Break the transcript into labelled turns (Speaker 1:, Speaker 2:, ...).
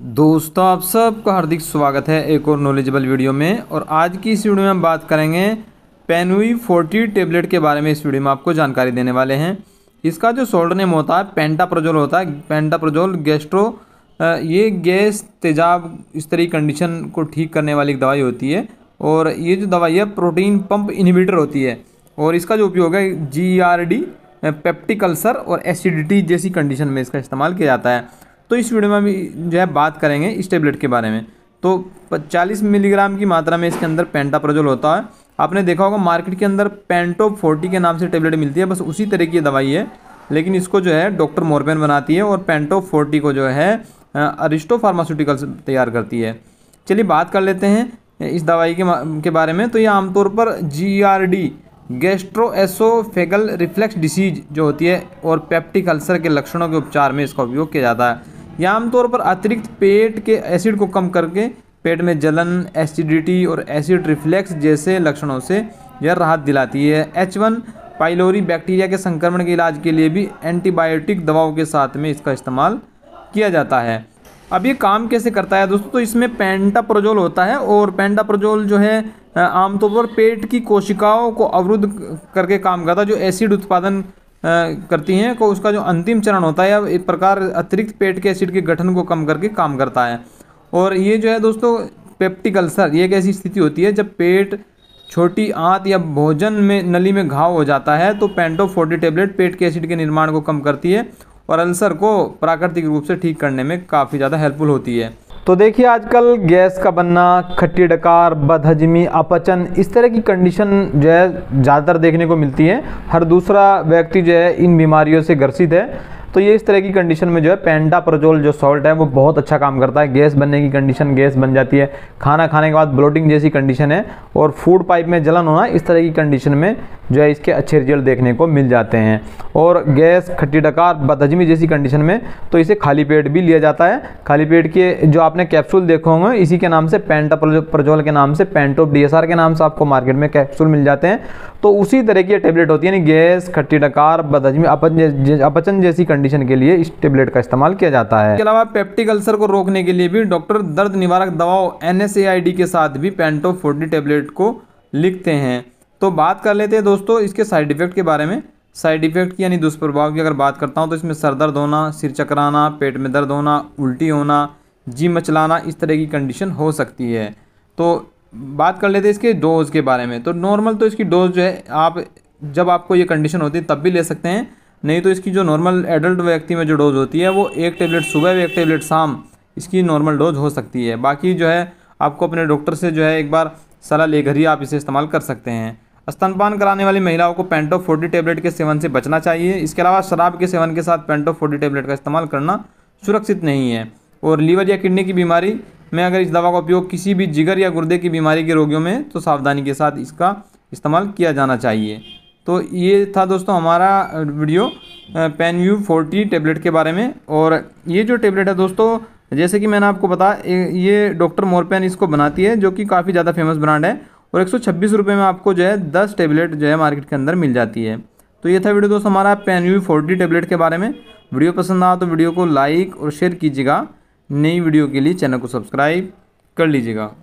Speaker 1: दोस्तों आप सबका हार्दिक स्वागत है एक और नॉलेजेबल वीडियो में और आज की इस वीडियो में हम बात करेंगे पेनवी फोर्टी टेबलेट के बारे में इस वीडियो में आपको जानकारी देने वाले हैं इसका जो शोल्डर नेम होता है पेंटाप्रोजोल होता है पेंटाप्रोजोल गेस्ट्रो ये गैस तेजाब इस तरह कंडीशन को ठीक करने वाली एक दवाई होती है और ये जो दवाई है प्रोटीन पम्प इनिवेटर होती है और इसका जो उपयोग है G R D peptic ulcer और एसिडिटी जैसी कंडीशन में इसका इस्तेमाल किया जाता है तो इस वीडियो में भी जो है बात करेंगे इस टेबलेट के बारे में तो 40 मिलीग्राम की मात्रा में इसके अंदर पेंटाप्रोजोल होता है आपने देखा होगा मार्केट के अंदर पेंटो फोर्टी के नाम से टेबलेट मिलती है बस उसी तरह की दवाई है लेकिन इसको जो है डॉक्टर मोरबेन बनाती है और पेंटो फोर्टी को जो है अरिस्टो फार्मास्यूटिकल्स तैयार करती है चलिए बात कर लेते हैं इस दवाई के के बारे में तो ये आमतौर पर G R D gastroesophageal reflex disease जो होती है और पेप्टिक अल्सर के लक्षणों के उपचार में इसका उपयोग किया जाता है यह आमतौर पर अतिरिक्त पेट के एसिड को कम करके पेट में जलन एसिडिटी और एसिड रिफ्लेक्स जैसे लक्षणों से यह राहत दिलाती है एच वन पाइलोरी बैक्टीरिया के संक्रमण के इलाज के लिए भी एंटीबायोटिक दवाओं के साथ में इसका इस्तेमाल किया जाता है अब ये काम कैसे करता है दोस्तों तो इसमें पेंटाप्रोजोल होता है और पेंटाप्रोजोल जो है आमतौर पर पेट की कोशिकाओं को अवरुद्ध करके काम करता है जो एसिड उत्पादन करती हैं को उसका जो अंतिम चरण होता है या एक प्रकार अतिरिक्त पेट के एसिड के गठन को कम करके काम करता है और ये जो है दोस्तों पेप्टिक अल्सर ये एक ऐसी स्थिति होती है जब पेट छोटी आंत या भोजन में नली में घाव हो जाता है तो पेंटोफोर्टी टेबलेट पेट के एसिड के निर्माण को कम करती है और अल्सर को प्राकृतिक रूप से ठीक करने में काफ़ी ज़्यादा हेल्पफुल होती है तो देखिए आजकल गैस का बनना खट्टी डकार बदहजमी अपचन इस तरह की कंडीशन जो है ज़्यादातर देखने को मिलती है हर दूसरा व्यक्ति जो है इन बीमारियों से ग्रसित है तो ये इस तरह की कंडीशन में जो है प्रजोल जो सॉल्ट है वो बहुत अच्छा काम करता है गैस बनने की कंडीशन गैस बन जाती है खाना खाने के बाद ब्लोटिंग जैसी कंडीशन है और फूड पाइप में जलन होना इस तरह की कंडीशन में जो है इसके अच्छे रिजल्ट देखने को मिल जाते हैं और गैस खट्टी डकार बदहजमी जैसी कंडीशन में तो इसे खाली पेट भी लिया जाता है खाली पेट के जो आपने कैप्सूल देखे होंगे इसी के नाम से पेंटा प्रजोल के नाम से पेंटोप डी के नाम से आपको मार्केट में कैप्सूल मिल जाते हैं तो उसी तरह की टेबलेट होती है यानी गैस खट्टी डकार बदहजमी अपचन जैसी कंडीशन के लिए इस टेबलेट का इस्तेमाल किया जाता है इसके अलावा पेप्टिक अल्सर को रोकने के लिए भी डॉक्टर दर्द निवारक दवाओं एन एस के साथ भी पेंटो फोर्टी टेबलेट को लिखते हैं तो बात कर लेते हैं दोस्तों इसके साइड इफेक्ट के बारे में साइड इफेक्ट की यानी दुष्प्रभाव की अगर बात करता हूँ तो इसमें सर दर्द होना सिर चकराना पेट में दर्द होना उल्टी होना जी मचलाना इस तरह की कंडीशन हो सकती है तो बात कर लेते हैं इसके डोज़ के बारे में तो नॉर्मल तो इसकी डोज जो है आप जब आपको ये कंडीशन होती है तब भी ले सकते हैं नहीं तो इसकी जो नॉर्मल एडल्ट व्यक्ति में जो डोज़ होती है वो एक टेबलेट सुबह और एक टेबलेट शाम इसकी नॉर्मल डोज हो सकती है बाकी जो है आपको अपने डॉक्टर से जो है एक बार सलाह लेकर ही आप इसे इस्तेमाल कर सकते हैं स्तनपान कराने वाली महिलाओं को पेंटो फोर्टी टेबलेट के सेवन से बचना चाहिए इसके अलावा शराब के सेवन के साथ पेंटो फोर्टी टेबलेट का इस्तेमाल करना सुरक्षित नहीं है और लीवर या किडनी की बीमारी में अगर इस दवा का उपयोग किसी भी जिगर या गुर्दे की बीमारी के रोगियों में तो सावधानी के साथ इसका इस्तेमाल किया जाना चाहिए तो ये था दोस्तों हमारा video pen view forty tablet के बारे में और ये जो टेबलेट है दोस्तों जैसे कि मैंने आपको बताया ये डॉक्टर मोरपेन इसको बनाती है जो कि काफ़ी ज़्यादा फेमस ब्रांड है और एक सौ में आपको जो है दस टेबलेट जो है मार्केट के अंदर मिल जाती है तो ये था वीडियो दोस्तों हमारा पेन व्यू फोर्टी टेबलेट के बारे में वीडियो पसंद आया तो वीडियो को लाइक और शेयर कीजिएगा नई वीडियो के लिए चैनल को सब्सक्राइब कर लीजिएगा